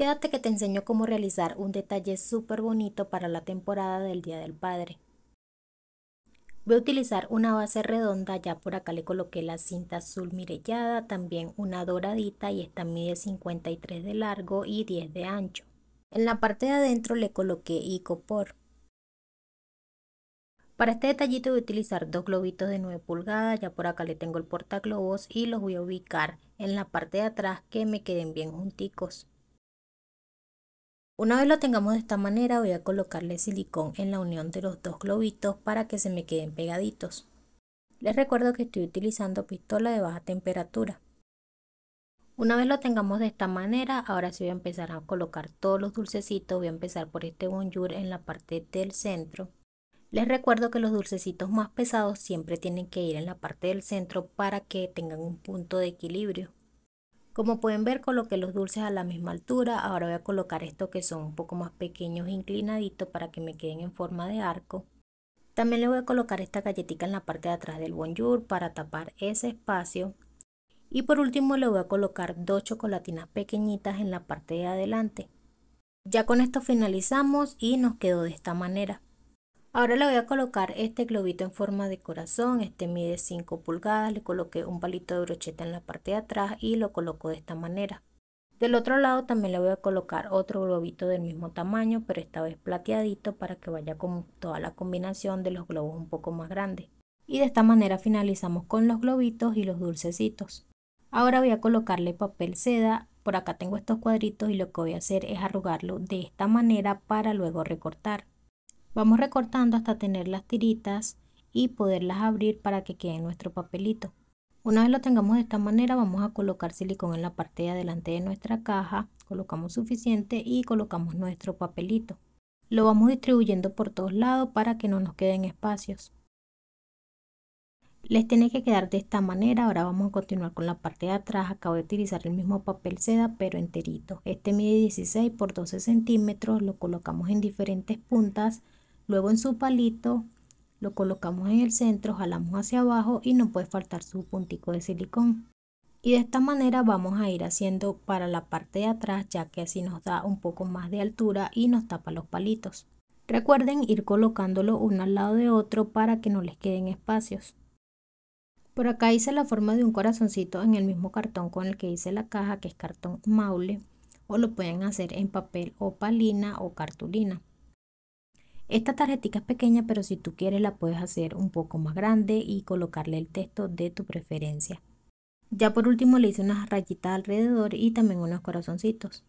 Quédate que te enseño cómo realizar un detalle súper bonito para la temporada del Día del Padre. Voy a utilizar una base redonda, ya por acá le coloqué la cinta azul mirellada, también una doradita y esta mide 53 de largo y 10 de ancho. En la parte de adentro le coloqué icopor. Para este detallito voy a utilizar dos globitos de 9 pulgadas, ya por acá le tengo el portaglobos y los voy a ubicar en la parte de atrás que me queden bien junticos. Una vez lo tengamos de esta manera voy a colocarle silicón en la unión de los dos globitos para que se me queden pegaditos. Les recuerdo que estoy utilizando pistola de baja temperatura. Una vez lo tengamos de esta manera, ahora sí voy a empezar a colocar todos los dulcecitos. Voy a empezar por este bonjour en la parte del centro. Les recuerdo que los dulcecitos más pesados siempre tienen que ir en la parte del centro para que tengan un punto de equilibrio. Como pueden ver coloqué los dulces a la misma altura, ahora voy a colocar estos que son un poco más pequeños inclinaditos para que me queden en forma de arco. También le voy a colocar esta galletita en la parte de atrás del bonjour para tapar ese espacio. Y por último le voy a colocar dos chocolatinas pequeñitas en la parte de adelante. Ya con esto finalizamos y nos quedó de esta manera. Ahora le voy a colocar este globito en forma de corazón, este mide 5 pulgadas, le coloqué un palito de brocheta en la parte de atrás y lo coloco de esta manera. Del otro lado también le voy a colocar otro globito del mismo tamaño, pero esta vez plateadito para que vaya con toda la combinación de los globos un poco más grandes. Y de esta manera finalizamos con los globitos y los dulcecitos. Ahora voy a colocarle papel seda, por acá tengo estos cuadritos y lo que voy a hacer es arrugarlo de esta manera para luego recortar. Vamos recortando hasta tener las tiritas y poderlas abrir para que quede nuestro papelito. Una vez lo tengamos de esta manera vamos a colocar silicón en la parte de adelante de nuestra caja, colocamos suficiente y colocamos nuestro papelito. Lo vamos distribuyendo por todos lados para que no nos queden espacios. Les tiene que quedar de esta manera, ahora vamos a continuar con la parte de atrás, acabo de utilizar el mismo papel seda pero enterito. Este mide 16 por 12 centímetros, lo colocamos en diferentes puntas Luego en su palito lo colocamos en el centro, jalamos hacia abajo y no puede faltar su puntico de silicón. Y de esta manera vamos a ir haciendo para la parte de atrás ya que así nos da un poco más de altura y nos tapa los palitos. Recuerden ir colocándolo uno al lado de otro para que no les queden espacios. Por acá hice la forma de un corazoncito en el mismo cartón con el que hice la caja que es cartón maule o lo pueden hacer en papel o palina o cartulina. Esta tarjetita es pequeña, pero si tú quieres la puedes hacer un poco más grande y colocarle el texto de tu preferencia. Ya por último le hice unas rayitas alrededor y también unos corazoncitos.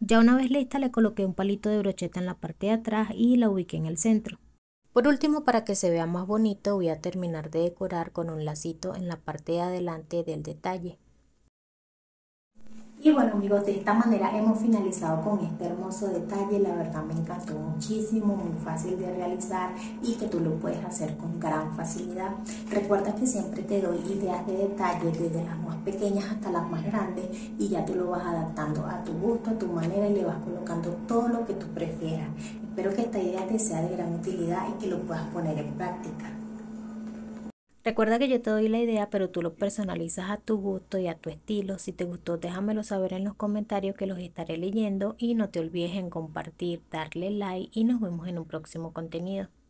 Ya una vez lista le coloqué un palito de brocheta en la parte de atrás y la ubiqué en el centro. Por último, para que se vea más bonito, voy a terminar de decorar con un lacito en la parte de adelante del detalle. Y bueno amigos, de esta manera hemos finalizado con este hermoso detalle, la verdad me encantó muchísimo, muy fácil de realizar y que tú lo puedes hacer con gran facilidad. Recuerda que siempre te doy ideas de detalle desde las más pequeñas hasta las más grandes y ya tú lo vas adaptando a tu gusto, a tu manera y le vas colocando todo lo que tú prefieras. Espero que esta idea te sea de gran utilidad y que lo puedas poner en práctica. Recuerda que yo te doy la idea, pero tú lo personalizas a tu gusto y a tu estilo. Si te gustó, déjamelo saber en los comentarios que los estaré leyendo y no te olvides en compartir, darle like y nos vemos en un próximo contenido.